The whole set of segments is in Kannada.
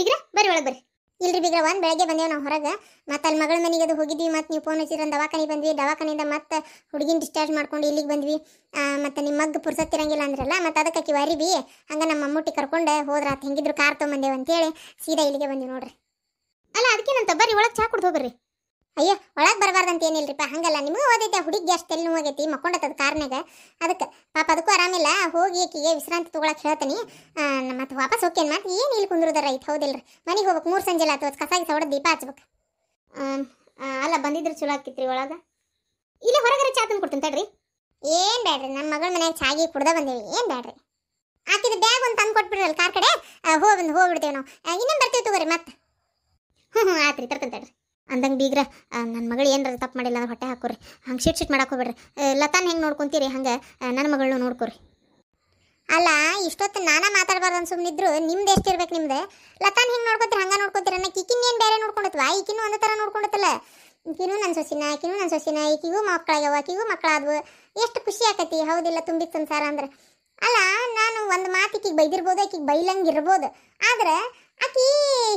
ಬಿಗ್ರ ಬರ್ರಿ ಒಳಗೆ ಬರ್ರಿ ಇಲ್ರಿ ಬಿಗ್ರ ಒಂದು ಬೆಳಗ್ಗೆ ಬಂದೇವು ನಾವು ಹೊರಗೆ ಮತ್ತೆ ಅಲ್ಲಿ ಮಗಳ ಮನೆಗೆ ಅದು ಹೋಗಿದ್ವಿ ಮತ್ತೆ ನೀವು ಫೋನ್ ಹಚ್ಚಿರ ದವಾಖಾನೆ ಬಂದ್ವಿ ದವಾಖಾನೆಯಿಂದ ಮತ್ತೆ ಹುಡುಗಿನ ಡಿಸ್ಚಾರ್ಜ್ ಮಾಡ್ಕೊಂಡು ಇಲ್ಲಿಗೆ ಬಂದ್ವಿ ಮತ್ತೆ ನಿಮ್ಮ ಮಗ್ ಪುರ್ಸತ್ತಿರಂಗಿಲ್ಲ ಅಂದ್ರಲ್ಲ ಮತ್ತೆ ಅದಕ್ಕೆ ಆಕಿ ವರಿ ಬಿ ಹಂಗೆ ನಮ್ಮ ಮಮ್ಮೂಟಿ ಕರ್ಕೊಂಡೆ ಹೋದ್ರೆ ಆತ ಹೆಂಗಿದ್ರು ಕಾರ್ ತೊಗೊಂಬಂದೇವು ಅಂತೇಳಿ ಸೀದಾ ಇಲ್ಲಿಗೆ ಬಂದ್ವಿ ನೋಡ್ರಿ ಅಲ್ಲ ಅದಕ್ಕೇನಂತ ಬರ್ರಿ ಒಳಗೆ ಚಾ ಕುಡ್ದು ಹೋಗ್ರಿ ಅಯ್ಯೋ ಒಳಗೆ ಬರಬಾರ್ದಂತ ಏನಿಲ್ರಿಪ್ಪ ಹಂಗಲ್ಲ ನಿಮಗೂ ಓದೈತೆ ಹುಡುಗಿ ಅಷ್ಟು ತಲೆ ನೋವಾಗೈತಿ ಮಕ್ಕೊಂಡತ್ತದ ಕಾರ್ನಾಗ ಅದಕ್ಕೆ ಪಾಪ ಅದಕ್ಕೂ ಆರಾಮಿಲ್ಲ ಹೋಗಿ ಆಕಿಗೆ ವಿಶ್ರಾಂತಿ ತೊಗೊಳಕ್ಕೆ ಹೇಳ್ತೀನಿ ಮತ್ತೆ ವಾಪಸ್ ಹೋಗ್ಕೇನ್ ಮತ್ತೆ ಏನು ಇಲ್ಲಿ ಕುಂದ್ರದಾರ ಐತೆ ಹೌದಿಲ್ರಿ ಮನೆಗೆ ಹೋಗ್ಬೇಕು ಮೂರು ಸಂಜೆ ಆತು ಕಸಾಗಿ ಸವಡ ದೀಪ ಹಚ್ಬೇಕು ಅಲ್ಲ ಬಂದಿದ್ರು ಚಲೋ ಆಕಿತ್ರಿ ಒಳಗೆ ಇಲ್ಲಿ ಹೊರಗರೆ ಚಾ ತಂದು ಕೊಡ್ತೀನಿ ತಡ್ರಿ ಏನು ಬೇಡ್ರಿ ನಮ್ಮ ಮಗಳ ಮನೆಯಾಗ ಚಾಗಿ ಕುಡ್ದ ಬಂದೇವಿ ಏನು ಬೇಡ್ರಿ ಆಕಿದ ಬ್ಯಾಗ್ ಒಂದು ತಂದು ಕೊಟ್ಬಿಡ್ರಲ್ಲ ಕಾರ್ ಕಡೆ ಹೋಗಿ ಬಂದು ಹೋಗ್ಬಿಡ್ತೇವೆ ನಾವು ಇನ್ನೇನು ಬರ್ತೀವಿ ತಗೋರಿ ಮತ್ತೆ ಹ್ಞೂ ಹ್ಞೂ ಆತ್ರಿ ತಡ್ರಿ ಅಂದಂಗೆ ಬೀಗ್ರ ನನ್ನ ಮಗಳು ಏನಾರ ತಪ್ಪು ಮಾಡಿಲ್ಲ ಅಂದ್ರೆ ಹೊಟ್ಟೆ ಹಾಕೋರಿ ಹಂಗೆ ಶಿಟ್ ಶಿಟ್ ಮಾಡಕ್ಕೆ ಹೋಗ್ಬೇಡ್ರಿ ಲತಾನ ಹೆಂಗೆ ನೋಡ್ಕೊಂತೀರಿ ಹಂಗೆ ನನ್ನ ಮಗಳನ್ನೂ ನೋಡ್ಕೊರಿ ಅಲ್ಲ ಇಷ್ಟೊತ್ತು ನಾನಾ ಮಾತಾಡ್ಬಾರ್ದು ಸುಮ್ಮನಿದ್ರು ನಿಮ್ದು ಎಷ್ಟಿರ್ಬೇಕು ನಿಮ್ದು ಲತಾನ್ ಹೆಂಗೆ ನೋಡ್ಕೊತೀರಿ ಹಂಗೆ ನೋಡ್ಕೊತೀರ ಅನ್ನ ಈಕಿನ ಏನು ಬೇರೆ ನೋಡ್ಕೊಂಡತ್ವಾ ಈಕಿನೂ ಒಂದೇ ಥರ ನೋಡ್ಕೊಂಡತ್ತಲ್ಲ ಈಕಿನೂ ನನ್ನ ಸೊಸಿನ ಆಕಿನೂ ನನ್ನ ಸೊಸಿನ ಈಕಿಗೂ ಮಕ್ಕಳಾಗ್ಯಾವ ಆಕಿಗೂ ಮಕ್ಕಳಾದ್ವು ಎಷ್ಟು ಖುಷಿ ಆಕತಿ ಹೌದಿಲ್ಲ ತುಂಬಿತ್ತು ಸಂಸಾರ ಅಂದ್ರೆ ಅಲ್ಲ ನಾನು ಒಂದು ಮಾತು ಈಕಿಗೆ ಬೈದಿರ್ಬೋದು ಈಕಿಗೆ ಬೈಲಂಗೆ ಇರ್ಬೋದು ಆದ್ರೆ ಆಕಿ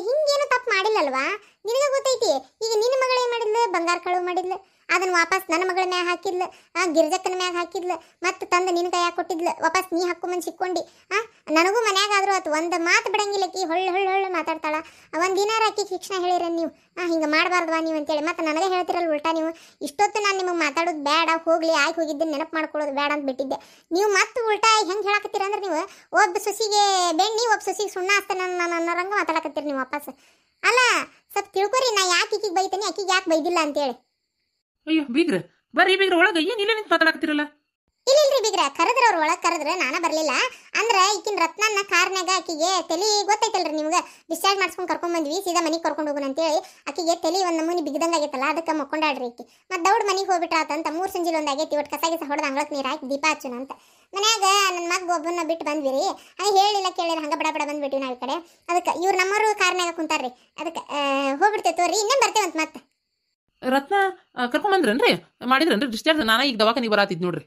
ಹಿಂಗೇನು ತಪ್ಪು ಮಾಡಿಲ್ಲಲ್ವಾ ನಿನಗೆ ಗೊತ್ತೈತಿ ಈಗ ನಿನ್ನ ಮಗಳು ಏನು ಮಾಡಿದ್ಲು ಬಂಗಾರ ಕಳು ಮಾಡಿದ್ಲು ಅದನ್ನ ವಾಪಸ್ ನನ್ನ ಮಗಳ ಮ್ಯಾಗ ಹಾಕಿದ್ಲು ಆ ಗಿರ್ಜಕ್ಕನ ಮ್ಯಾಗ ಹಾಕಿದ್ಲು ಮತ್ತೆ ತಂದ ನಿನ್ನ ಕೈಯಾಗ ಕೊಟ್ಟಿದ್ಲು ವಾಪಸ್ ನೀ ಹಕ್ಕು ಮಂದಿ ಸಿಕ್ಕೊಂಡು ಆ ನನಗೂ ಮನ್ಯಾಗ ಒಂದು ಮಾತು ಬಿಡಂಗಿಲ್ಲ ಅಕ್ಕಿ ಹೊಳ್ಳು ಹೊಳ್ಳು ಹೊಳ್ಳು ಮಾತಾಡ್ತಾಳೆ ಒಂದು ದಿನ ರಾಕಿ ಶಿಕ್ಷಣ ಹೇಳಿರ ನೀವು ಹಾಂ ಹಿಂಗೆ ಮಾಡಬಾರ್ದವಾ ನೀವು ಅಂತೇಳಿ ಮತ್ತು ನನಗೆ ಹೇಳ್ತಿರಲ್ಲ ಉಲ್ಟಾ ನೀವು ಇಷ್ಟೊತ್ತು ನಾನು ನಿಮಗೆ ಮಾತಾಡೋದು ಬೇಡ ಹೋಗಲಿ ಆಗಿ ಹೋಗಿದ್ದೆ ನೆನಪು ಮಾಡ್ಕೊಳ್ಳೋದು ಬೇಡ ಅಂತ ಬಿಟ್ಟಿದ್ದೆ ನೀವು ಮತ್ತೆ ಉಲ್ಟಾ ಹೆಂಗೆ ಹೇಳಕತ್ತೀರ ಅಂದ್ರೆ ನೀವು ಒಬ್ಬ ಸೊಸಿಗೆ ಬೆಣ್ಣಿ ಒಬ್ಬ ಸೊಸಿಗೆ ಸುಣ್ಣ ಹಾಕ್ತಾನೆ ನನ್ನ ಅನ್ನೋರಂಗೆ ಮಾತಾಡಕತ್ತೀರಿ ನೀವು ವಾಪಸ್ ಅಲ್ಲ ಸ್ವಲ್ಪ ತಿಳ್ಕೊರಿ ನಾ ಯಾಕೆ ಈಕಿಗೆ ಬೈತಾನೆ ಆಕಿಗೆ ಯಾಕೆ ಬೈದಿಲ್ಲ ಅಂತೇಳಿ ಅಯ್ಯೋ ಬೀಗ್ರ ಬರ್ರಿ ಬೀಗ್ರ ಒಳಗೆ ಏನು ಇಲ್ಲ ನಿಂತು ಮಾತಾಡಕತ್ತಿರಲ್ಲ ಇಲ್ರಿ ಬಿಗ್ರ ಕರೆದ್ರ ಅವ್ರ ಒಳಗ್ ಕರೆದ್ರ ನಾನ ಬರ್ಲಿಲ್ಲ ಅಂದ್ರ ಈಕಿನ ರತ್ನನ್ನ ಕಾರ್ನ್ಯಾಗ ಆಕಿಗೆ ತಲಿ ಗೊತ್ತೈತಲ್ರಿ ನಿಮ್ಗ ಡಿಸ್ಚಾರ್ಜ್ ಮಾಡ್ಸ್ಕೊಂಡ್ ಕರ್ಕೊಂಡ್ ಬಂದ್ವಿ ಸೀದಾ ಮನಿಗೆ ಕರ್ಕೊಂಡು ಹೋಗೋಣ ಅಂತೇಳಿ ಆಕಿಗೆ ತಲಿ ಒಂದ್ ನಮೂನಿ ಬಿಗ್ದಂಗ ಆಗೈತಲ್ಲ ಅದಕ್ಕೆ ಮಕ್ಕೊಂಡಾಡ್ರಿ ಆಕಿ ಮತ್ತೆ ದೌಡ್ ಮನಿಗೆ ಹೋಗ್ಬಿಟ್ರ ಅಂತ ಮೂರ್ ಸಂಜಿಲ್ ಒಂದ್ ಆಗೈತಿ ಒಟ್ಟು ಕಸ ಗಿಸ ಹೊಡೆದ ಅಂಗಳಕ್ಕೆ ನೀರ್ ಹಾಕಿ ದೀಪ ಹಚ್ಚುನ ಅಂತ ಮನ್ಯಾಗ ನನ್ನ ಮಗ ಒಬ್ಬನ ಬಿಟ್ಟು ಬಂದ್ವಿ ರೀ ಹಂಗ ಹೇಳಿಲ್ಲ ಕೇಳಿದ್ರೆ ಹಂಗ ಬಡ ಬಡ ಬಂದ್ಬಿಟ್ಟಿವಿ ನಾವು ಈ ಕಡೆ ಅದಕ್ಕೆ ಇವ್ರ ನಮ್ಮವರು ಕಾರ್ನ್ಯಾಗ ಕುಂತಾರ್ರಿ ಅದಕ್ಕೆ ಹೋಗ್ಬಿಡ್ತೇವೆ ತೋರಿ ಇನ್ನೇನ್ ಬರ್ತೇವಂತ ಮತ್ತೆ ರತ್ನ ಬಂದ್ರೇನ್ರಿ ಮಾಡಿದ್ರೇನ್ರಿ ಡಿಸ್ಚಾರ್ಜ್ ನಾನು ಈಗ ದವಾಖಾನಿಗೆ ಬರಾತಿದ್ ನೋಡ್ರಿ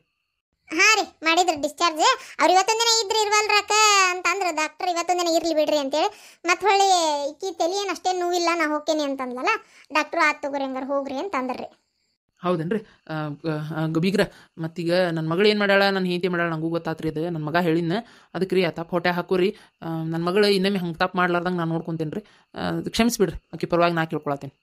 ಹಾ ರೀ ಮಾಡಿದ್ರು ಡಿಸ್ಚಾರ್ಜ್ ಅವ್ರು ಇದ್ರೆ ಇದ್ರಿ ಅಕ್ಕ ಅಂತಂದ್ರೆ ಡಾಕ್ಟರ್ ದಿನ ಇರ್ಲಿ ಬಿಡ್ರಿ ಅಂತೇಳಿ ಮತ್ತೆ ಹೊಳ್ಳಿ ಇಕ್ಕಿ ತಲೆ ಏನು ಅಷ್ಟೇ ನೋವಿಲ್ಲ ನಾ ಹೋಗ್ತೇನೆ ಅಂತಂದ್ಲಲ್ಲ ಡಾಕ್ಟ್ರು ಆತ್ ತಗೋರಿ ಹಂಗಾರೆ ಹೋಗ್ರಿ ಅಂತಂದ್ರಿ ಹೌದೇನ್ರಿ ಗಬೀಗ್ರ ಮತ್ತೀಗ ನನ್ನ ಮಗಳು ಏನು ಮಾಡ್ಯಾಳ ನನ್ನ ಹೆಂಡತಿ ಮಾಡ್ಯಾಳ ನನಗೂ ಗೊತ್ತಾತ್ರಿ ಅದು ನನ್ನ ಮಗ ಹೇಳಿದ್ನ ಅದಕ್ಕೆ ರೀ ಆತಾಪ್ ಹೊಟ್ಟೆ ಹಾಕೋರಿ ನನ್ನ ಮಗಳು ಇನ್ನೊಮ್ಮೆ ಹಂಗೆ ತಪ್ಪು ಮಾಡ್ಲಾರ್ದಂಗೆ ನಾನು ನೋಡ್ಕೊತೇನೆ ರೀ ಕ್ಷಮಿಸ್ಬಿಡ್ರಿ ಆಕೆ ಪರವಾಗಿ ನಾ ಕೇಳ್ಕೊಳತ್ತೇನೆ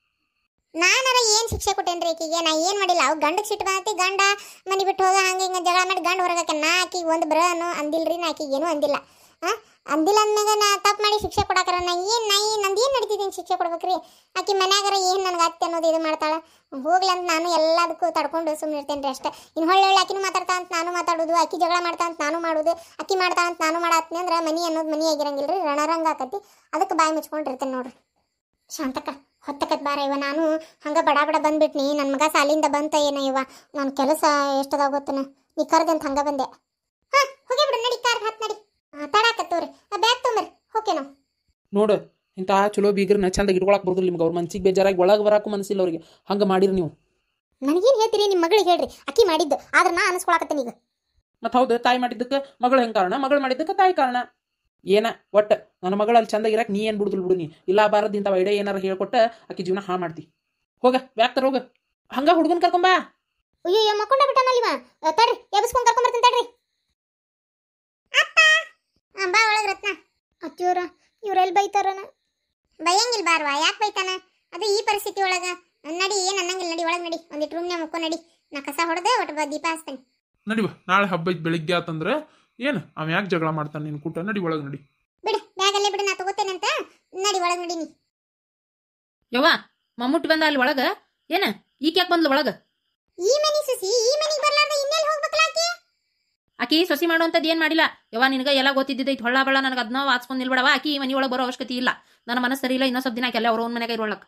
ನಾನರ ಏನು ಶಿಕ್ಷೆ ಕೊಟ್ಟೇನ್ರಿ ಈಕಿಗೆ ನಾ ಏನು ಮಾಡಿಲ್ಲ ಅವ್ ಗಂಡಕ್ಕೆ ಸಿಟ್ಟು ಬಂದತಿ ಗಂಡ ಮನೆ ಬಿಟ್ಟು ಹೋಗ ಹಂಗೆ ಹಿಂಗೆ ಜಗಳ ಮಾಡಿ ಗಂಡ ಹೊರಗಾಕೆ ನಾ ಆಕಿಗೆ ಒಂದು ಬ್ರ ಅನ್ನೋ ಅಂದಿಲ್ರಿ ನಾ ಆಕಿಗೆ ಏನೂ ಅಂದಿಲ್ಲ ಹಾಂ ಅಂದಿಲ್ಲ ಅಂದಾಗ ನಾ ತಪ್ಪು ಮಾಡಿ ಶಿಕ್ಷೆ ಕೊಡಾಕರ ನಾ ಏನು ನಾ ಏನು ನಂದು ಏನು ನಡೀತಿದ್ದೀನಿ ಶಿಕ್ಷೆ ಕೊಡ್ಬೇಕ್ರಿ ಆಕಿ ಮನ್ಯಾಗಾರ ಏನು ನನಗೆ ಅತ್ತೆ ಅನ್ನೋದು ಇದು ಮಾಡ್ತಾಳೆ ಹೋಗ್ಲಿ ಅಂತ ನಾನು ಎಲ್ಲದಕ್ಕೂ ತಡ್ಕೊಂಡು ಸುಮ್ಮನೆ ಇರ್ತೇನೆ ರೀ ಅಷ್ಟೇ ಇನ್ನು ಹೊಳ್ಳಿ ಒಳ್ಳೆ ಆಕಿನೂ ಮಾತಾಡ್ತಾ ಅಂತ ನಾನು ಮಾತಾಡೋದು ಆಕಿ ಜಗಳ ಮಾಡ್ತಾ ಅಂತ ನಾನು ಮಾಡೋದು ಅಕ್ಕಿ ಮಾಡ್ತಾ ಅಂತ ನಾನು ಮಾಡಾತ್ನಿ ಅಂದ್ರೆ ಮನಿ ಅನ್ನೋದು ಮನಿ ಆಗಿರಂಗಿಲ್ಲ ರೀ ರಣರಂಗ ಆಕತಿ ಅದಕ್ಕೆ ಬಾಯಿ ಮುಚ್ಕೊಂಡಿರ್ತೇನೆ ನೋಡ್ರಿ ಶಾಂತಕ್ಕ ಹೊತ್ತಕದ್ ಬಾರ ಇವ ನಾನು ಹಂಗ ಬಡ ಬಡ ಬಂದ್ಬಿಟ್ನಿ ನನ್ನ ಮಗ ಸಾಲಿಂದ ಬಂತ ಏನ ಇವ ನನ್ನ ಕೆಲಸ ಎಷ್ಟದಾಗ ಗೊತ್ತನ ನೀ ಕರ್ದಂತ ಹಂಗ ಬಂದೆ ಹಾಂ ಹೋಗಿ ಬಿಡು ನಡಿ ಕಾರ್ ಹತ್ತು ನಡಿ ತೋರಿ ಬ್ಯಾಗ್ ತೊಂಬರ್ರಿ ಓಕೆ ನಾವು ನೋಡು ಇಂಥ ಚಲೋ ಬೀಗ್ರನ್ನ ಚಂದ ಇಟ್ಕೊಳಕ್ ಬರ್ದು ನಿಮ್ಗೆ ಅವ್ರ ಮನ್ಸಿಗೆ ಬೇಜಾರಾಗಿ ಒಳಗೆ ಬರಾಕು ಮನಸ್ಸಿಲ್ಲ ಅವ್ರಿಗೆ ಹಂಗ ಮಾಡಿರಿ ನೀವು ನನಗೇನು ಹೇಳ್ತೀರಿ ನಿಮ್ಮ ಮಗಳಿಗೆ ಹೇಳ್ರಿ ಅಕ್ಕಿ ಮಾಡಿದ್ದು ಆದ್ರೆ ನಾ ಅನಿಸ್ಕೊಳಕತ್ತೀನಿ ಈಗ ಮತ್ತೆ ಹೌದು ತಾಯಿ ಮಾಡಿದ್ದಕ್ಕೆ ಮಗಳು ಹೆಂಗೆ ಕಾರಣ ಮಗಳು ಮಾಡಿದ್ದಕ್ಕೆ ತಾಯಿ ಕಾರಣ ಏನ ಒಟ್ಟು ನನ್ನ ಮಗಳು ಅಲ್ಲಿ ಚಂದ ಇರಕ್ಕೆ ನೀ ಏನು ಬಿಡುದಿಲ್ಲ ಬಿಡು ನೀ ಇಲ್ಲ ಬಾರದು ಇಂಥವು ಐಡಿಯಾ ಏನಾರು ಹೇಳ್ಕೊಟ್ಟ ಆಕಿ ಜೀವನ ಹಾ ಮಾಡ್ತಿ ಹೋಗ ಬ್ಯಾಗ್ತಾರ ಹೋಗ ಹಂಗ ಹುಡುಗನ್ ಕರ್ಕೊಂಬ ಅಯ್ಯೋ ಮಕ್ಕೊಂಡ ಬಿಟ್ಟಾನಲ್ಲಿವ ತಡ್ರಿ ಎಬ್ಸ್ಕೊಂಡು ಕರ್ಕೊಂಡ್ ಬರ್ತೀನಿ ತಡ್ರಿ ಅಪ್ಪ ಬಾ ಒಳಗ ರತ್ನ ಅತ್ತಿಯವ್ರ ಇವ್ರೆಲ್ಲಿ ಬೈತಾರನ ಬಯಂಗಿಲ್ಲ ಬಾರ್ವ ಯಾಕೆ ಬೈತಾನ ಅದು ಈ ಪರಿಸ್ಥಿತಿ ಒಳಗ ನಡಿ ಏನು ಅನ್ನಂಗಿಲ್ಲ ನಡಿ ಒಳಗೆ ನಡಿ ಒಂದಿಟ್ಟು ರೂಮ್ನೇ ಮುಕ್ಕೋ ನಡಿ ನಾ ಕಸ ಹೊಡೆದೆ ಒಟ್ಟು ದೀಪ ಹಚ್ತೇನೆ ನಡಿವ ನಾಳೆ ಹಬ್ಬ ಬೆಳಿಗ್ಗೆ ಆತಂದ್ರೆ ಏನು ಅವ ಯಾಕೆ ಜಗಳ ಮಾಡ್ತಾನೆ ನಿನ್ನ ಕೂಟ ನಡಿ ಒಳಗೆ ನಡಿ ಬಿಡು ಬ್ಯಾಗಲ್ಲೇ ಬಿಡು ನಾ ತಗೋತೇನಂತ ನಡಿ ಒಳಗೆ ನಡಿ ನೀ ಯವ್ವ ಮಮ್ಮುಟ್ಟಿ ಬಂದ ಅಲ್ಲಿ ಒಳಗ ಏನ ಈಕೆ ಯಾಕೆ ಬಂದ್ಲು ಒಳಗ ಈ ಮನಿ ಸುಸಿ ಈ ಮನಿಗೆ ಬರಲಾರ್ದ ಇನ್ನೆಲ್ಲಿ ಹೋಗ್ಬೇಕಲ್ಲ ಆಕಿ ಆಕಿ ಸೊಸಿ ಮಾಡುವಂಥದ್ದು ಏನು ಮಾಡಿಲ್ಲ ಯವ್ವ ನಿನಗೆ ಎಲ್ಲ ಗೊತ್ತಿದ್ದೈತೆ ಹೊಳ್ಳ ಬಳ ನನಗೆ ಅದನ್ನ ವಾಚ್ಕೊಂಡು ನಿಲ್ಬಿಡವ ಆಕಿ ಈ ಮನಿ ಒಳಗೆ ಬರೋ ಅವಶ್ಯಕತೆ ಇಲ್ಲ ನನ್ನ ಮನಸ್ಸು ಸರಿ ಇಲ್ಲ ಇನ್ನೊಂದು ಸ್ವಲ್ಪ ದಿನ ಕೆಲ ಅವ್ರ ಅವ್ನ ಮನೆಗೆ ಇರೋಳಕ್ಕೆ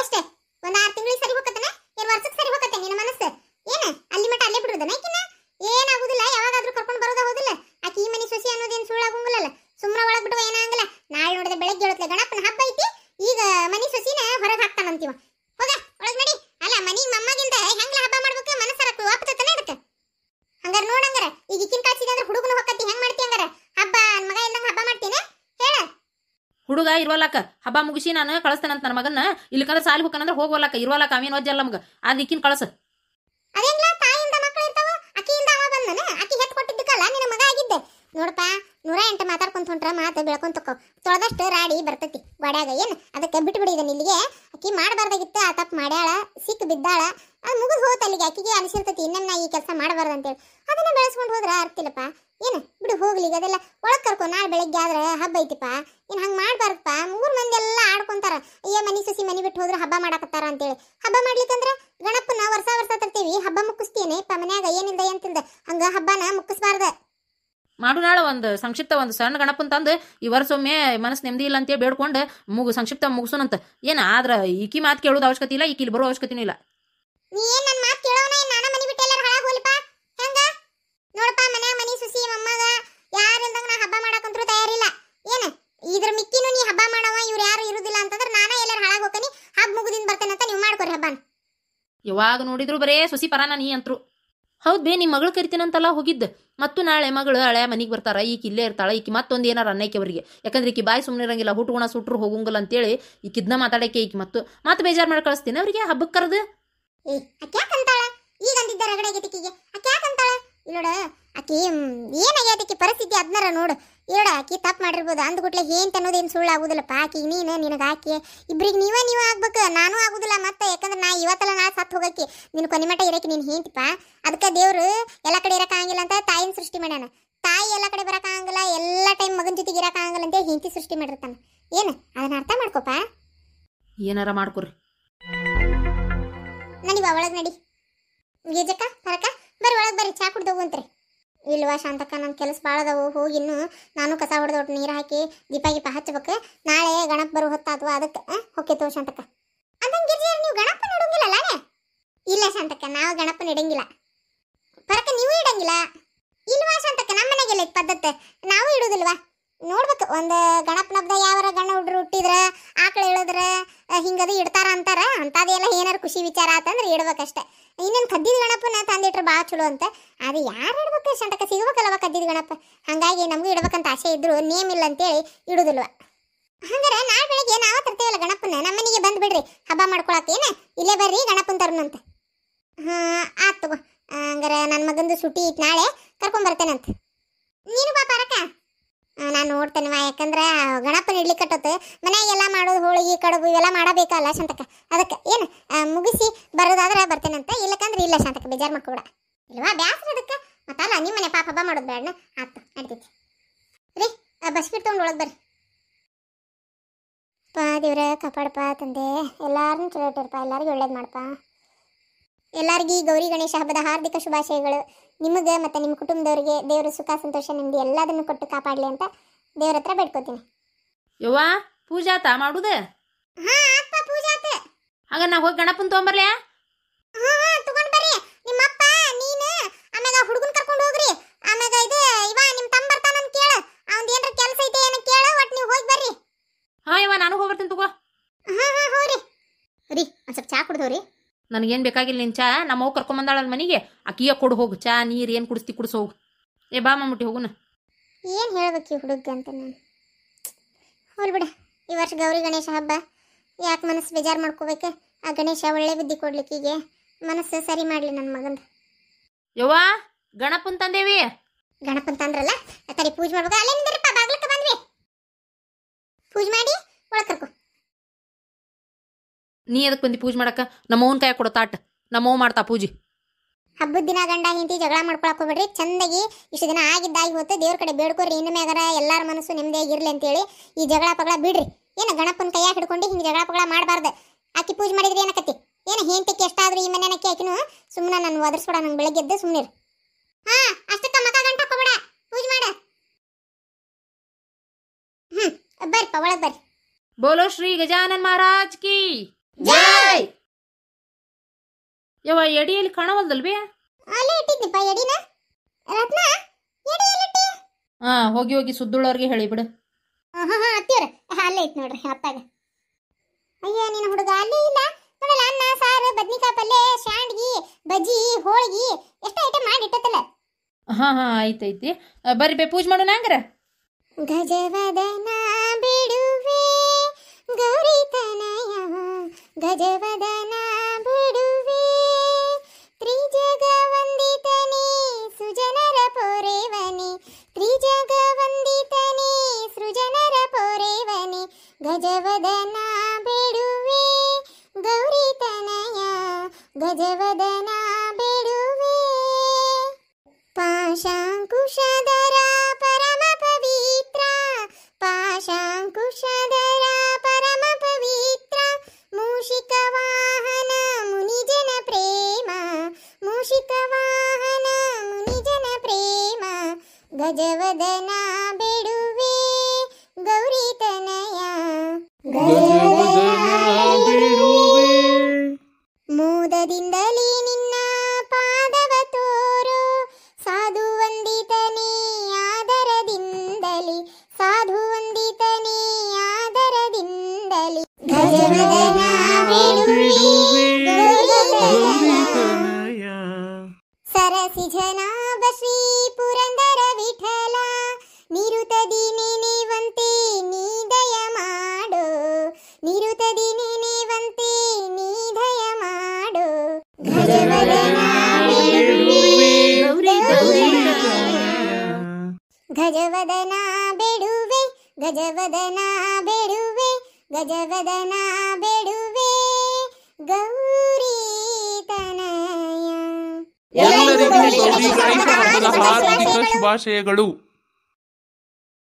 ಎಷ್ಟೇ ಒಂದು ಆರು ತಿಂಗಳಿಗೆ ಸರಿ ಹೋಗತ್ತನ ಏನು ವರ್ಷಕ್ಕೆ ಸರಿ ಹೋಗತ್ತೆ ನಿನ್ನ ಮನಸ್ಸು ಏನು ಅಲ್ಲಿ ಮಟ್ಟ ಅಲ್ಲೇ ಬಿಡುವುದನ ಏನಾಗುದಿಲ್ಲ ಸುಮ್ಮನೆ ಒಳಗೆ ಬಿಟ್ಟು ಏನಾಗಲ್ಲ ನಾಳೆ ನೋಡಿದ್ರೆ ಬೆಳಗ್ಗೆ ಹೇಳುತ್ತೆ ಗಣಪನ ಹಬ್ಬ ಐತಿ ಈಗ ಮನಿ ಸಸಿನ ಹೊರಗೆ ಹಾಕ್ತಾನಂತೀವ ಹೋಗ ಒಳಗೆ ನಡಿ ಅಲ್ಲ ಮನಿ ಮಮ್ಮಗಿಂದ ಹೆಂಗ್ಲ ಹಬ್ಬ ಮಾಡ್ಬೇಕು ಮನಸ್ಸರ ಒಪ್ಪತ್ತಾನೆ ಇರುತ್ತೆ ಹಂಗಾರ ನೋಡಂಗಾರ ಈಗ ಇಕ್ಕಿನ ಕಾಸಿದೆ ಅಂದ್ರೆ ಹುಡುಗನ ಹೊಕ್ಕತ್ತಿ ಹೆಂಗ್ ಮಾಡ್ತಿ ಹಂಗಾರ ಹಬ್ಬ ಮಗ ಇಲ್ಲಂಗ ಹಬ್ಬ ಮಾಡ್ತೀನಿ ಹೇಳ ಹುಡುಗ ಇರ್ವಲ್ಲಕ್ಕ ಹಬ್ಬ ಮುಗಿಸಿ ನಾನು ಅಂತ ನನ್ನ ಮಗನ ಇಲ್ಲಿಕಂದ್ರೆ ಸಾಲಿ ಹೋಗ್ಕಂದ್ರೆ ಹೋಗೋಲ್ಲಕ್ಕ ಇರ್ವಲ್ಲಕ್ಕ ಅವೇನು ವಜ್ಜಲ್ಲ ನಮ್ಗೆ ಅದು ಇಕ್ಕಿನ ಕಳಸ ಅದೇನ್ಲ ತಾಯಿಯಿಂದ ಮಕ್ಕಳು ಇರ್ತಾವ ಅಕ್ಕಿಯಿಂದ ಅವ ಬಂದನ ಅಕ್ಕಿ ಹೆತ್ ಕೊಟ್ಟಿದ್ದಕ್ಕಲ್ಲ ನಿನ್ನ ಮಗ ಆಗಿದ್ದೆ ನೋಡಪ್ಪ ನೂರ ಎಂಟು ಮಾತಾಡ್ಕೊಂತ ಹೊಂಟ್ರ ಮಾತು ಬೆಳ್ಕೊಂತಕ್ಕ ತೊಳೆದಷ್ಟು ರಾಡಿ ಬರ್ತೈತಿ ಒಡ್ಯಾಗ ಏನು ಅದಕ್ಕೆ ಬಿಟ್ಬಿಡಿ ಇದನ್ನ ಇಲ್ಲಿಗೆ ಆಕಿ ಮಾಡಬಾರ್ದಾಗಿತ್ತು ಆ ತಪ್ಪು ಮಾಡ್ಯಾಳ ಸಿಕ್ಕ ಬಿದ್ದಾಳ ಅದು ಮುಗಿದು ಹೋತ ಅಲ್ಲಿಗೆ ಆಕಿಗೆ ಅನಿಸಿರ್ತೈತಿ ಇನ್ನನ್ನ ಈ ಕೆಲಸ ಮಾಡಬಾರ್ದು ಅಂತೇಳಿ ಅದನ್ನ ಬೆಳೆಸ್ಕೊಂಡು ಹೋದ್ರ ಅರ್ತಿಲ್ಲಪ್ಪ ಏನು ಬಿಡು ಹೋಗ್ಲಿ ಈಗ ಅದೆಲ್ಲ ಒಳಗೆ ಕರ್ಕೊ ನಾಳೆ ಬೆಳಗ್ಗೆ ಆದ್ರೆ ಹಬ್ಬ ಐತಿಪಾ ಏನು ಹಂಗೆ ಮಾಡಬಾರ್ದಪ್ಪ ಮೂರು ಮಂದಿ ಎಲ್ಲ ಆಡ್ಕೊಂತಾರ ಏ ಮನಿ ಸಸಿ ಮನಿ ಬಿಟ್ಟು ಹೋದ್ರೆ ಹಬ್ಬ ಮಾಡಕತ್ತಾರ ಅಂತೇಳಿ ಹಬ್ಬ ಮಾಡ್ಲಿಕ್ಕಂದ್ರೆ ಗಣಪನ ವರ್ಷ ವರ್ಷ ತರ್ತೀವಿ ಹಬ್ಬ ಮುಕ್ಕಿಸ್ತೀನಿ ಪಾ ಮನ್ಯಾಗ ಏನಿಲ್ಲ ಎಂತಿಂದ ಹಂಗ ಹಬ್ಬನ ಮುಕ್ಕಿಸ್ಬಾರ್ದ ಮಾಡು ಒಂದು ಸಂಕ್ಷಿಪ್ತ ಒಂದು ಸಣ್ಣ ಗಣಪನ್ ತಂದು ಈ ವರ್ಷೊಮ್ಮೆ ಮನಸ್ಸು ನೆಮ್ಮದಿ ಇಲ್ಲ ಅಂತೇಳಿ ಬೇಡ್ಕೊಂಡು ಮುಗು ಸಂಕ್ಷಿಪ್ತ ಮುಗಿಸೋನಂತ ಏನು ಆದ್ರೆ ಇಕಿ ಮಾತು ಕೇಳೋದು ಅವಶ್ಯಕತೆ ಇಲ್ಲ ಈಕಿ ಬರೋ ಅವಶ್ಯಕತೆನೂ ಇಲ್ಲ ಏನು ನನ್ನ ಮಾತು ನಾನೇ ಮನೆ ಯಾರು ಹಬ್ಬ ತಯಾರಿಲ್ಲ ಇದ್ರ ಮಿಕ್ಕಿನೂ ನೀ ಹಬ್ಬ ಮಾಡವ ಇವ್ರು ಯಾರು ಇರೋದಿಲ್ಲ ಅಂತಂದ್ರೆ ನಾನೇ ಎಲ್ಲರ ಹಾಳಾಗಿ ಹೋಗ್ತೀನಿ ಹಬ್ಬ ಮುಗುದಿಂದ ಬರ್ತೇನೆ ಅಂತ ನೀವು ಮಾಡ್ಕೊರಿ ಹಬ್ಬನ ಯಾವಾಗ ನೋಡಿದ್ರು ಬರೇ ಸುಸಿ ಪರಾನ ನೀ ಅಂತರು ಹೌದು ಬೇ ನಿಮ್ಮ ಮಗಳು ಕರಿತೀನಂತೆಲ್ಲ ಹೋಗಿದ್ದ ಮತ್ತು ನಾಳೆ ಮಗಳು ಹಳೆ ಮನೆಗೆ ಬರ್ತಾರೆ ಈಕಿ ಇಲ್ಲೇ ಇರ್ತಾಳೆ ಈಕಿ ಮತ್ತೊಂದು ಏನಾರ ಅನ್ನೈಕೆ ಅವರಿಗೆ ಯಾಕಂದ್ರೆ ಈಕೆ ಬಾಯಿ ಸುಮ್ಮನೆ ಇರಂಗಿಲ್ಲ ಹುಟ್ಟುಗುಣ ಸುಟ್ಟರು ಹೋಗಂಗಿಲ್ಲ ಅಂತೇಳಿ ಈಕಿದ್ನ ಮಾತಾಡಕ್ಕೆ ಈಕಿ ಮತ್ತು ಮತ್ತೆ ಬೇಜಾರು ಮಾಡಿ ಕಳಿಸ್ತೀನಿ ಅವರಿಗೆ ಹಬ್ಬಕ್ಕೆ ಕರೆದು ಇಲ್ಲೋಡ ಆಕಿ ಏನಾಗ್ಯದಕ್ಕೆ ಪರಿಸ್ಥಿತಿ ಅದ್ನಾರ ನೋಡು ಇಲ್ಲೋಡ ಆಕಿ ತಪ್ಪು ಮಾಡಿರ್ಬೋದು ಅಂದ್ಗುಟ್ಲೆ ಏನ್ ತನ್ನೋದೇನು ಸುಳ್ಳು ಆಗುದಿಲ್ಲಪ್ಪ ಆಕಿ ನೀನು ನಿನಗೆ ಆಕಿ ಇಬ್ರಿಗೆ ನೀವೇ ನೀವ ಆಗ್ಬೇಕು ನಾನು ಆಗುದಿಲ್ಲ ಮತ್ತೆ ಯಾಕಂದ್ರೆ ನಾ ಇವತ್ತಲ್ಲ ನಾ ಸತ್ತು ಹೋಗಕ್ಕೆ ನಿನ್ನ ಕೊನೆ ಮಟ್ಟ ಇರಕ್ಕೆ ನೀನು ಹೇಂತಿಪ್ಪ ಅದಕ್ಕೆ ದೇವ್ರು ಎಲ್ಲ ಕಡೆ ಇರಕ್ಕಾಗಿಲ್ಲ ಅಂತ ತಾಯಿನ ಸೃಷ್ಟಿ ಮಾಡ್ಯಾನ ತಾಯಿ ಎಲ್ಲ ಕಡೆ ಬರಕ್ಕಾಗಲ್ಲ ಎಲ್ಲ ಟೈಮ್ ಮಗನ ಜೊತೆಗೆ ಇರಕ್ಕಾಗಲ್ಲ ಅಂತ ಹೆಂಡತಿ ಸೃಷ್ಟಿ ಮಾಡಿರ್ತಾನೆ ಏನು ಅದನ್ನ ಅರ್ಥ ಮಾಡ್ಕೋಪ ಏನಾರ ಮಾಡ್ಕೊರಿ ನಡಿ ಒಳಗೆ ನಡಿ ಗೇಜಕ್ಕ ಬರಕ ಬರ್ರಿ ಒಳಗೆ ಬರ್ರಿ ಚಾ ಕುಡ್ದವು ಇಲ್ವಾ ಶಾಂತಕ ನನ್ನ ಕೆಲಸ ಭಾಳ ಅದಾವು ಹೋಗಿ ಇನ್ನು ನಾನು ಕಸ ಹೊಡೆದು ಒಟ್ಟು ನೀರು ಹಾಕಿ ದೀಪ ಗೀಪ ಹಚ್ಚಬೇಕು ನಾಳೆ ಗಣಪ ಬರು ಹೊತ್ತ ಅದಕ್ಕೆ ಓಕೆ ತೋ ಶಾಂತಕ್ಕ ಅದಂಗೆ ನೀವು ಗಣಪ ಇಡಂಗಿಲ್ಲಲ್ಲ ಇಲ್ಲ ಶಾಂತಕ್ಕ ನಾವು ಗಣಪನ ಇಡಂಗಿಲ್ಲ ಪರಕ್ಕೆ ನೀವು ಇಡಂಗಿಲ್ಲ ಇಲ್ವಾ ಶಾಂತಕ್ಕ ನಮ್ಮ ಮನೆಗೆಲ್ಲ ಪದ್ಧತಿ ನಾವು ಇಡೋದಿಲ್ವಾ ನೋಡ್ಬೇಕು ಒಂದು ಗಣಪನಬ್ಬದ ಯಾವಾರ ಗಣ ಹುಡ್ರು ಹುಟ್ಟಿದ್ರ ಆಕಳು ಇಳಿದ್ರ ಹಿಂಗದು ಇಡ್ತಾರ ಅಂತಾರ ಅಂಥದ್ದೆಲ್ಲ ಏನಾರು ಖುಷಿ ವಿಚಾರ ಆತಂದ್ರೆ ಇಡ್ಬೇಕಷ್ಟೆ ಇನ್ನೇನು ಕದ್ದಿದ ಗಣಪನ ತಂದಿಟ್ರೆ ಭಾಳ ಚಲೋ ಅಂತ ಅದು ಯಾರು ಇಡ್ಬೇಕು ಸಂಟಕ ಸಿಗ್ಬೇಕಲ್ಲವ ಕದ್ದಿದ ಗಣಪ ಹಂಗಾಗಿ ನಮಗೂ ಇಡ್ಬೇಕಂತ ಆಸೆ ಇದ್ರು ನೇಮ್ ಇಲ್ಲ ಅಂತೇಳಿ ಇಡುದಿಲ್ವ ಹಂಗಾರೆ ನಾಳೆ ಬೆಳಗ್ಗೆ ನಾವು ತರ್ತೇವಲ್ಲ ಗಣಪನ ನಮ್ಮ ಮನೆಗೆ ಬಂದು ಬಿಡ್ರಿ ಹಬ್ಬ ಮಾಡ್ಕೊಳಕ್ಕೆ ಏನ ಇಲ್ಲೇ ಬರ್ರಿ ಗಣಪನ ತರುನಂತ ಹಾಂ ಆತು ತಗೋ ಹಂಗಾರೆ ನನ್ನ ಮಗಂದು ಸುಟಿ ಇತ್ತು ನಾಳೆ ಕರ್ಕೊಂಬರ್ತೇನಂತ ನೀನು ಬಾ ಪಾರಕ್ಕ ನೋಡ್ತೇನವ ಯಾಕಂದ್ರೆ ಗಣಪನ ಇಡ್ಲಿ ಕಟ್ಟೋದು ಮನೆಯಾಗೆಲ್ಲ ಮಾಡೋದು ಹೋಳಿಗೆ ಕಡುಬು ಇವೆಲ್ಲ ಮಾಡಬೇಕಲ್ಲ ಸಂತಕ ಅದಕ್ಕೆ ಏನು ಮುಗಿಸಿ ಬರೋದಾದ್ರೆ ಬರ್ತೇನಂತ ಇಲ್ಲಕಂದ್ರೆ ಇಲ್ಲ ಸಂತಕ ಬೇಜಾರು ಮಾಡ್ಕೊಡ ಇಲ್ವಾ ಬ್ಯಾಸ್ರ ಅದಕ್ಕೆ ಮತ್ತಲ್ಲ ನಿಮ್ಮ ಮನೆ ಪಾಪ ಹಬ್ಬ ಮಾಡೋದು ಬೇಡ ಆತ ನಡ್ತೈತಿ ರೀ ಬಸ್ಕಿಟ್ ತೊಗೊಂಡು ಒಳಗೆ ಬರ್ರಿ ಪಾ ದೇವ್ರ ಕಾಪಾಡಪ್ಪ ತಂದೆ ಎಲ್ಲಾರನ್ನೂ ಚಲೋ ಇಟ್ಟಿರಪ್ಪ ಎಲ್ಲರಿಗೂ ಒಳ್ಳೇದು ಮಾಡಪ್ಪ ಎಲ್ಲರಿಗೂ ಗೌರಿ ಗಣೇಶ ಹಬ್ಬದ ಹಾರ್ದಿಕ ಶುಭಾಶಯಗಳು ನಿಮಗೆ ಮತ್ತು ನಿಮ್ಮ ಕುಟುಂಬದವರಿಗೆ ದೇವರು ಸುಖ ಸಂತೋಷ ನಿಮ್ಮದು ಎಲ್ಲದನ್ನು ಕೊಟ್ಟು ಕಾಪಾಡಲಿ ಅಂತ ದೇವ್ರ ಹತ್ರ ಬೇಡ್ಕೋತೀನಿ ಯವ್ವ ಪೂಜಾ ತಾ ಮಾಡುದ ಹಾ ಅಪ್ಪ ಪೂಜಾ ಆತ ಆಗ ನಾ ಹೋಗಿ ಗಣಪನ್ ತಗೊಂಬರ್ಲೆ ಹಾ ಹಾ ತಗೊಂಡು ಬರ್ರಿ ನಿಮ್ಮ ಅಪ್ಪ ನೀನ ಆಮೇಲೆ ಹುಡುಗನ್ ಕರ್ಕೊಂಡು ಹೋಗ್ರಿ ಆಮೇಲೆ ಇದು ಇವ ನಿಮ್ಮ ತಮ್ಮ ಬರ್ತಾನ ಅಂತ ಕೇಳ ಅವ್ನ ಏನ್ರ ಕೆಲಸ ಐತೆ ಏನ ಕೇಳ ಒಟ್ ನೀವು ಹೋಗಿ ಬರ್ರಿ ಹಾ ಯವ್ವ ನಾನು ಹೋಗಿ ಬರ್ತೀನಿ ತಗೋ ಹಾ ಹಾ ಹೋಗ್ರಿ ರೀ ಒಂದ್ ಸ್ವಲ್ಪ ಚಾ ಕುಡ್ದವ್ರಿ ನನಗೇನು ಬೇಕಾಗಿಲ್ಲ ನಿನ್ನ ಚಾ ನಮ್ಮ ಅವ್ವ ಕರ್ಕೊಂಬಂದಾಳ ಮನೆಗೆ ಅಕ್ಕಿಯ ಕೊಡು ಹೋಗು ಚಾ ನೀರು ಏನು ಕುಡಿಸ್ತಿ ಕುಡಿಸ್ ಹೋಗು ಏ ಬಾ ಮಮ್ಮುಟ್ಟಿ ಹೋಗುನ ಏನು ಹೇಳ್ಬೇಕು ಈ ಹುಡುಗ ಅಂತ ನಾನು ಹೋಲ್ ಬಿಡ ಈ ವರ್ಷ ಗೌರಿ ಗಣೇಶ ಹಬ್ಬ ಯಾಕೆ ಮನಸ್ಸು ಬೇಜಾರು ಮಾಡ್ಕೋಬೇಕು ಆ ಗಣೇಶ ಒಳ್ಳೆ ಬುದ್ಧಿ ಕೊಡ್ಲಿಕ್ಕೀಗೆ ಮನಸ್ಸು ಸರಿ ಮಾಡಲಿ ನನ್ನ ಮಗಂದು ಯವ್ವ ಗಣಪನ್ ತಂದೇವಿ ಗಣಪನ್ ತಂದ್ರಲ್ಲ ಕರಿ ಪೂಜೆ ಮಾಡ್ಬೇಕು ಅಲ್ಲೇ ನಿಂದಿರಪ್ಪ ಬಾಗ್ಲಕ್ಕೆ ಬಂದ್ವಿ ಪೂಜೆ ಮಾಡಿ ಒಳಗೆ ಕರ್ಕೊ ನೀ ಅದಕ್ಕೆ ಬಂದು ಪೂಜೆ ಮಾಡಕ್ಕ ನಮ್ಮವ್ವನ ಕೈ ಕೊಡೋ ತಾಟ್ ನಮ್ಮವ್ವ ಮಾಡ್ತಾ ಪೂಜೆ ಹಬ್ಬದ ದಿನ ಗಂಡ ಹಿಂತಿ ಜಗಳ ಮಾಡ್ಕೊಳಕ್ ಹೋಗ್ಬೇಡ್ರಿ ಚಂದಾಗಿ ಇಷ್ಟು ದಿನ ಆಗಿದ್ದಾಗಿ ಹೋತು ದೇವ್ರ ಕಡೆ ಬೇಡ್ಕೊರಿ ಇನ್ನು ಮ್ಯಾಗಾರ ಎಲ್ಲರ ಮನಸ್ಸು ನೆಮ್ಮದಿಯಾಗಿರ್ಲಿ ಅಂತೇಳಿ ಈ ಜಗಳ ಪಗಳ ಬಿಡ್ರಿ ಏನು ಗಣಪನ ಕೈಯಾಗ ಹಿಡ್ಕೊಂಡು ಹಿಂಗೆ ಜಗಳ ಪಗಳ ಮಾಡಬಾರ್ದು ಆಕಿ ಪೂಜೆ ಮಾಡಿದ್ರೆ ಏನಕತ್ತಿ ಏನು ಹೆಂಡತಿಗೆ ಎಷ್ಟಾದ್ರೂ ಈ ಮನೆ ಕೇಕಿನು ಆಕಿನೂ ಸುಮ್ಮನೆ ನಾನು ಒದರ್ಸ್ಕೊಡ ನಂಗೆ ಬೆಳಗ್ಗೆ ಎದ್ದು ಸುಮ್ಮನೆ ಹಾ ಅಷ್ಟಕ್ಕ ಮಕ ಗಂಟ ಹಾಕೋಬೇಡ ಪೂಜೆ ಮಾಡ ಹ್ಞೂ ಬರ್ರಿ ಒಳಗೆ ಬರ್ರಿ ಬೋಲೋ ಶ್ರೀ ಗಜಾನನ್ ಮಹಾರಾಜ್ ಕೀ ಜೈ ಯವ್ವ ಎಡಿಯಲ್ಲಿ ಕಾಣವಲ್ದಲ್ವೇ ಅಲ್ಲೇ ಇಟ್ಟಿದ್ನಿಪ್ಪ ಎಡಿನ ರತ್ನ ಎಡಿ ಎಲ್ಲಿಟ್ಟಿ ಹಾ ಹೋಗಿ ಹೋಗಿ ಸುದ್ದುಳವ್ರಿಗೆ ಹೇಳಿ ಬಿಡು ಹಾ ಹಾ ಅತ್ತಿಯರ ಅಲ್ಲೇ ಐತ್ ನೋಡ್ರಿ ಅತ್ತಾಗ ಅಯ್ಯ ನಿನ್ನ ಹುಡುಗ ಅಲ್ಲೇ ಇಲ್ಲ ನೋಡಲ್ಲ ಅನ್ನ ಸಾರು ಬದ್ನಿಕಾಯಿ ಪಲ್ಲೆ ಶಾಂಡ್ಗಿ ಬಜ್ಜಿ ಹೋಳಿಗಿ ಎಷ್ಟು ಐಟಮ್ ಮಾಡಿ ಇಟ್ಟತ್ತಲ್ಲ ಹಾ ಹಾ ಐತೈತಿ ಆ, ಬರ್ರಿ ಬೇ ಪೂಜೆ ಮಾಡು ನಂಗ್ರ ಗಜವದನ ಬಿಡುವೆ ಗೌರಿತನಯ ಗಜವದನ ಗಜವದನ ಬಿಡುವೆ ಗೌರಿ ತನಯ ಗಜವದನ ಬಿಡುವೆ ಪಾಶಾಂಕುಶದರ ಪರಮ ಪವಿತ್ರ ಪಾಶಾಂಕುಶದರ ಪರಮ ಪವಿತ್ರ ಮೂಷಿಕ ವಾಹನ ಮುನಿಜನ ಪ್ರೇಮ ಮೂಷಿಕ ವಾಹನ ಮುನಿಜನ ಪ್ರೇಮ ಗಜವದನ ಬಿಡುವೆ ಗೌರಿ ಬಿಡುವೆ ಮೂದದಿಂದಲೇ ನಿನ್ನ ಪಾದವ ತೋರು ಸಾಧು ವಂದಿತನೇ ಆದರದಿಂದಲಿ ಸಾಧು ವಂದಿತನೇ ಆದರದಿಂದಲಿ ಗಜವದನ ಬಿಡುವೆ ಗಜವದನ ಬೇಡುವೆ ಗಜವದನ ಬೇಡುವೆ ಗಜವದನ ಬೇಡುವೆ ಗೌರಿ ತನಯ ಎಲ್ಲರಿಗೂ ಶುಭಾಶಯಗಳು